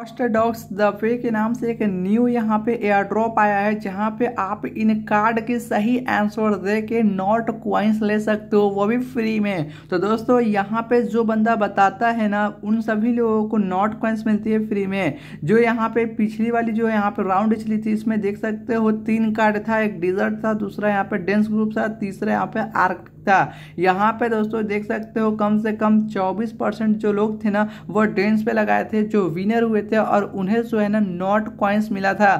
ऑस्टरडॉक्स the pay के नाम से एक न्यू यहाँ पे एयर ड्रॉप आया है जहाँ पे आप इन कार्ड के सही आंसर दे के नॉट क्वाइंस ले सकते हो वो भी फ्री में तो दोस्तों यहाँ पे जो बंदा बताता है ना उन सभी लोगों को नॉट क्वाइंस मिलती है फ्री में जो यहाँ पे पिछली वाली जो यहाँ पे राउंड चली थी इसमें देख सकते हो तीन कार्ड था एक डिजर्ट था दूसरा यहाँ पे डेंस ग्रुप था तीसरा यहाँ पे आर्क था यहाँ पे दोस्तों देख सकते हो कम से कम 24 परसेंट जो लोग थे ना वो डेंस पे लगाए थे जो विनर हुए थे और उन्हें जो है ना नॉट क्वाइंस मिला था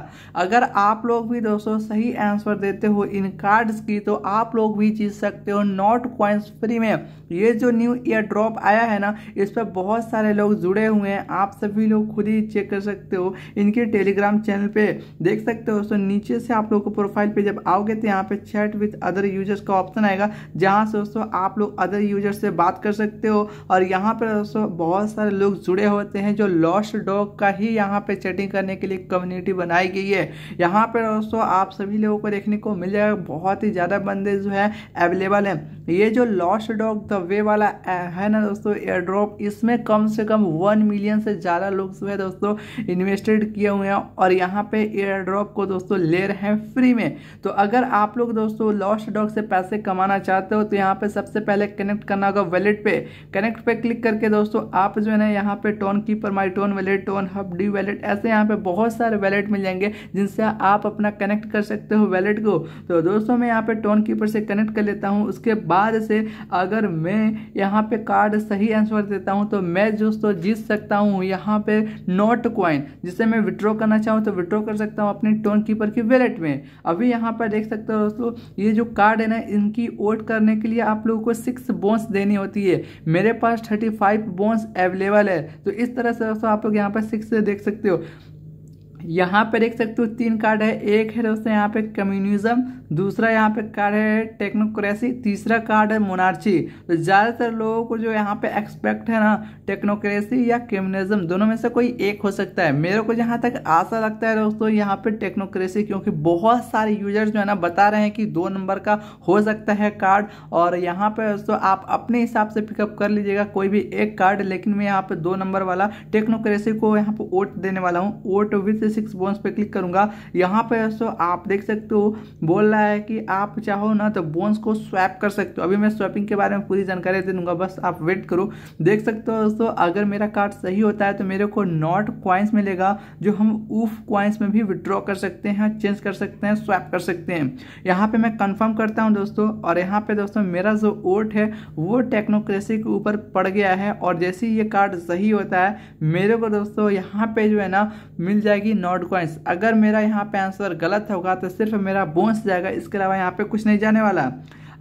अगर आप लोग भी दोस्तों सही आंसर देते हो इन कार्ड्स की तो आप लोग भी जीत सकते हो नॉट क्वाइंस फ्री में ये जो न्यू ईयर ड्रॉप आया है ना इस पर बहुत सारे लोग जुड़े हुए हैं आप सभी लोग खुद ही चेक कर सकते हो इनके टेलीग्राम चैनल पे देख सकते हो दोस्तों नीचे से आप लोग को प्रोफाइल पे जब आओगे तो यहाँ पे चैट विथ अदर यूजर्स का ऑप्शन आएगा जहाँ यहाँ से दोस्तों आप लोग अदर यूजर से बात कर सकते हो और यहाँ पर दोस्तों बहुत सारे लोग जुड़े होते हैं जो लॉस्ट डॉग का ही यहाँ पर चैटिंग करने के लिए कम्युनिटी बनाई गई है यहाँ पर दोस्तों आप सभी लोगों को देखने को मिल जाएगा बहुत ही ज़्यादा बंदे जो है अवेलेबल हैं ये जो लॉस्ट डॉग द वे वाला है ना दोस्तों एयर ड्रॉप इसमें कम से कम वन मिलियन से ज़्यादा लोग जो है दोस्तों इन्वेस्टेड किए हुए हैं और यहाँ पे एयर ड्रॉप को दोस्तों ले रहे हैं फ्री में तो अगर आप लोग दोस्तों लॉस्ट डॉग से पैसे कमाना चाहते हो हो तो यहाँ पे सबसे पहले कनेक्ट करना होगा वैलेट पे कनेक्ट पे क्लिक करके दोस्तों आप जो है ना यहाँ पे Tonkeeper MyTonWallet Tonhub DeWallet ऐसे यहाँ पे बहुत सारे वैलेट मिल जाएंगे जिनसे आप अपना कनेक्ट कर सकते हो वैलेट को तो दोस्तों मैं यहाँ पे टोन कीपर से कनेक्ट कर लेता हूँ उसके बाद से अगर मैं यहाँ पे कार्ड सही आंसर देता हूँ तो मैं दोस्तों जीत सकता हूँ यहाँ पे नोट क्वाइन जिसे मैं विड्रॉ करना चाहूँ तो विड्रॉ कर सकता हूँ अपने टोन कीपर की वैलेट में अभी यहाँ पर देख सकते हो दोस्तों ये जो कार्ड है ना इनकी वोट करने करने के लिए आप लोगों को सिक्स बोन्स देनी होती है मेरे पास थर्टी फाइव बोन्स अवेलेबल है तो इस तरह से दोस्तों आप लोग यहाँ पर सिक्स देख सकते हो यहाँ पर देख सकते हो तीन कार्ड है एक है दोस्तों यहाँ पे कम्युनिज्म दूसरा यहाँ पे कार्ड है टेक्नोक्रेसी तीसरा कार्ड है मोनार्ची तो ज़्यादातर लोगों को जो यहाँ पे एक्सपेक्ट है ना टेक्नोक्रेसी या कम्युनिज्म दोनों में से कोई एक हो सकता है मेरे को जहाँ तक आशा लगता है दोस्तों यहाँ पे टेक्नोक्रेसी क्योंकि बहुत सारे यूजर्स जो है ना बता रहे हैं कि दो नंबर का हो सकता है कार्ड और यहाँ पर दोस्तों आप अपने हिसाब से पिकअप कर लीजिएगा कोई भी एक कार्ड लेकिन मैं यहाँ पर दो नंबर वाला टेक्नोक्रेसी को यहाँ पर वोट देने वाला हूँ वोट विथ सिक्स बोन्स पे क्लिक करूँगा यहाँ पर दोस्तों आप देख सकते हो बोल रहा है कि आप चाहो ना तो बोन्स को स्वैप कर सकते हो अभी मैं स्वैपिंग के बारे में पूरी जानकारी दे दूंगा बस आप वेट करो देख सकते हो दोस्तों अगर मेरा कार्ड सही होता है तो मेरे को नॉट क्वाइंस मिलेगा जो हम ऊफ क्वाइंस में भी विड्रॉ कर सकते हैं चेंज कर सकते हैं स्वैप कर सकते हैं यहाँ पे मैं कंफर्म करता हूँ दोस्तों और यहाँ पे दोस्तों मेरा जो वोट है वो टेक्नोक्रेसी के ऊपर पड़ गया है और जैसे ही ये कार्ड सही होता है मेरे को दोस्तों यहाँ पे जो है ना मिल जाएगी नॉट क्वाइंस अगर मेरा यहाँ पे आंसर गलत होगा तो सिर्फ मेरा बोन्स जाएगा इसके अलावा यहाँ पे कुछ नहीं जाने वाला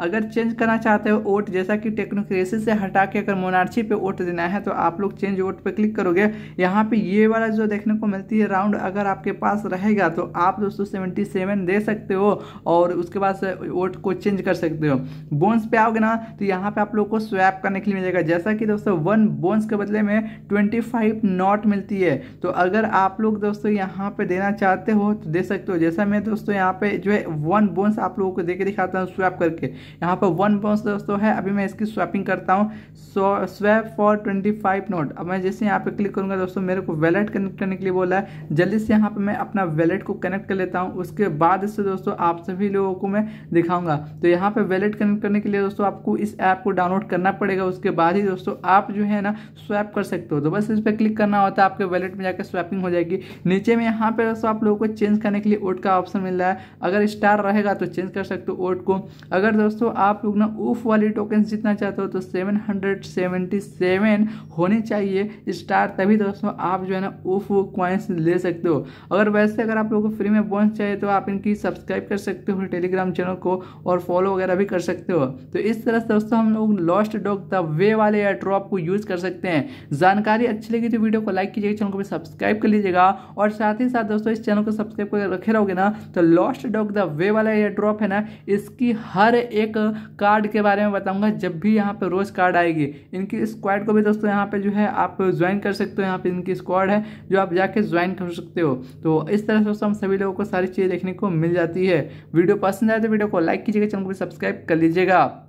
अगर चेंज करना चाहते हो वोट जैसा कि टेक्नोक्रेसी से हटा के अगर मोनार्ची पे वोट देना है तो आप लोग चेंज वोट पे क्लिक करोगे यहाँ पे ये वाला जो देखने को मिलती है राउंड अगर आपके पास रहेगा तो आप दोस्तों सेवेंटी सेवन दे सकते हो और उसके बाद वोट को चेंज कर सकते हो बोन्स पे आओगे ना तो यहाँ पे आप लोग को स्वैप करने के लिए मिलेगा जैसा कि दोस्तों वन बोन्स के बदले में ट्वेंटी फाइव नॉट मिलती है तो अगर आप लोग दोस्तों यहाँ पे देना चाहते हो तो दे सकते हो जैसा मैं दोस्तों यहाँ पे जो है वन बोन्स आप लोगों को देके दिखाता हूँ स्वैप करके यहाँ पर वन बाउंस दोस्तों है अभी मैं इसकी स्वैपिंग करता हूँ swap for twenty five note अब मैं जैसे यहाँ पर क्लिक करूँगा दोस्तों मेरे को वैलेट कनेक्ट करने के लिए बोला है जल्दी से यहाँ पर मैं अपना वैलेट को कनेक्ट कर लेता हूँ उसके बाद इससे दोस्तों आप सभी लोगों को मैं दिखाऊंगा तो यहाँ पर वैलेट कनेक्ट करने के लिए दोस्तों आपको इस ऐप को डाउनलोड करना पड़ेगा उसके बाद ही दोस्तों आप जो है ना स्वैप कर सकते हो तो बस इस पर क्लिक करना होता है आपके वैलेट में जाकर स्वैपिंग हो जाएगी नीचे में यहाँ पर दोस्तों आप लोगों को चेंज करने के लिए ओट का ऑप्शन मिल रहा है अगर स्टार रहेगा तो चेंज कर सकते हो ओट को अगर दोस्तों दोस्तों आप लोग ना ऊफ वाली टोकन जितना चाहते हो तो सेवन हंड्रेड सेवेंटी सेवन होने चाहिए स्टार तभी दोस्तों आप जो है ना ऊफ क्वाइंस ले सकते हो अगर वैसे अगर आप लोगों को फ्री में बोनस चाहिए तो आप इनकी सब्सक्राइब कर सकते हो टेलीग्राम चैनल को और फॉलो वगैरह भी कर सकते हो तो इस तरह से दोस्तों हम लोग लॉस्ट डॉग द वे वाले ड्रॉप को यूज़ कर सकते हैं जानकारी अच्छी लगी तो वीडियो को लाइक कीजिएगा चैनल को भी सब्सक्राइब कर लीजिएगा और साथ ही साथ दोस्तों इस चैनल को सब्सक्राइब कर रखे रहोगे ना तो लॉस्ट डॉग द वे वाला एयर ड्रॉप है ना इसकी हर एक एक कार्ड के बारे में बताऊंगा जब भी यहाँ पे रोज़ कार्ड आएगी इनकी स्क्वाड को भी दोस्तों यहाँ पे जो है आप ज्वाइन कर सकते हो यहाँ पे इनकी स्क्वाड है जो आप जाके ज्वाइन कर सकते हो तो इस तरह से दोस्तों हम सभी लोगों को सारी चीज़ें देखने को मिल जाती है वीडियो पसंद आए तो वीडियो को लाइक कीजिएगा चैनल को भी सब्सक्राइब कर लीजिएगा